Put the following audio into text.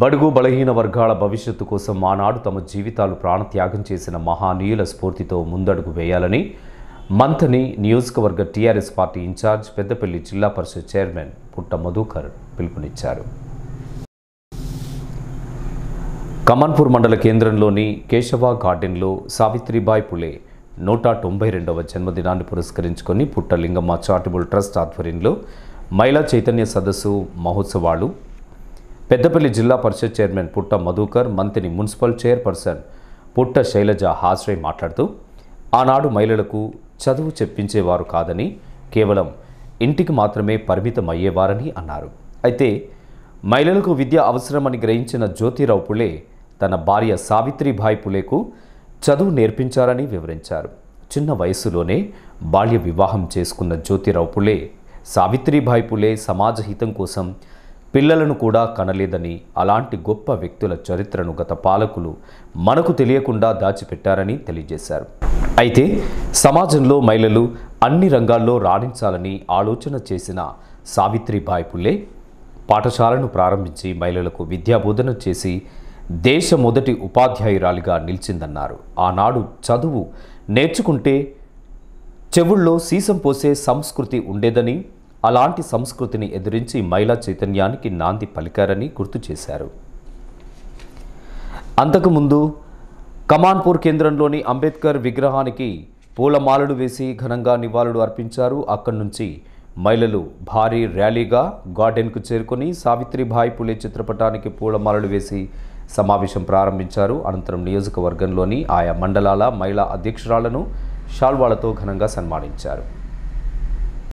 బడుగు బలహీన వర్గాల భవిష్యత్తు కోసం ఆనాడు తమ జీవితాలు ప్రాణత్యాగం చేసిన మహానీయుల స్ఫూర్తితో ముందడుగు వేయాలని మంథని నియోజకవర్గ టీఆర్ఎస్ పార్టీ ఇన్ఛార్జ్ పెద్దపల్లి జిల్లా పరిషత్ చైర్మన్ పుట్ట మధుకర్ పిలుపునిచ్చారు కమన్పూర్ మండల కేంద్రంలోని కేశవ గార్డెన్లో సావిత్రిబాయ్ పులే నూట తొంభై రెండవ జన్మదినాన్ని పురస్కరించుకొని పుట్టలింగమ్మ చారిటబుల్ ట్రస్ట్ ఆధ్వర్యంలో మహిళా చైతన్య సదస్సు మహోత్సవాలు పెద్దపల్లి జిల్లా పరిషత్ చైర్మన్ పుట్ట మధుకర్ మంత్రిని మున్సిపల్ చైర్పర్సన్ పుట్ట శైలజ హాజరై మాట్లాడుతూ ఆనాడు మహిళలకు చదువు చెప్పించేవారు కాదని కేవలం ఇంటికి మాత్రమే పరిమితం అయ్యేవారని అన్నారు అయితే మహిళలకు విద్య అవసరమని గ్రహించిన జ్యోతిరావు పులే తన భార్య సావిత్రిభాయ్ పులేకు చదువు నేర్పించారని వివరించారు చిన్న వయసులోనే బాల్య వివాహం చేసుకున్న జ్యోతిరావు పులే సావిత్రిభాయ్ పులే సమాజ హితం కోసం పిల్లలను కూడా కనలేదని అలాంటి గొప్ప వ్యక్తుల చరిత్రను గత పాలకులు మనకు తెలియకుండా దాచిపెట్టారని తెలియజేశారు అయితే సమాజంలో మహిళలు అన్ని రంగాల్లో రాణించాలని ఆలోచన చేసిన సావిత్రిబాయి పుల్లే పాఠశాలను ప్రారంభించి మహిళలకు విద్యాబోధన చేసి దేశ మొదటి ఉపాధ్యాయురాలిగా నిలిచిందన్నారు ఆనాడు చదువు నేర్చుకుంటే చెవుల్లో సీసం పోసే సంస్కృతి ఉండేదని అలాంటి సంస్కృతిని ఎదిరించి మహిళా చైతన్యానికి నాంది పలికారని గుర్తు చేశారు అంతకుముందు కమాన్పూర్ కేంద్రంలోని అంబేద్కర్ విగ్రహానికి పూలమాలలు వేసి ఘనంగా నివాళులు అర్పించారు అక్కడి నుంచి మహిళలు భారీ ర్యాలీగా గార్డెన్కు చేరుకుని సావిత్రిబాయి పులే చిత్రపటానికి పూలమాలలు వేసి సమావేశం ప్రారంభించారు అనంతరం నియోజకవర్గంలోని ఆయా మండలాల మహిళా అధ్యక్షురాలను షాల్వాళ్లతో ఘనంగా సన్మానించారు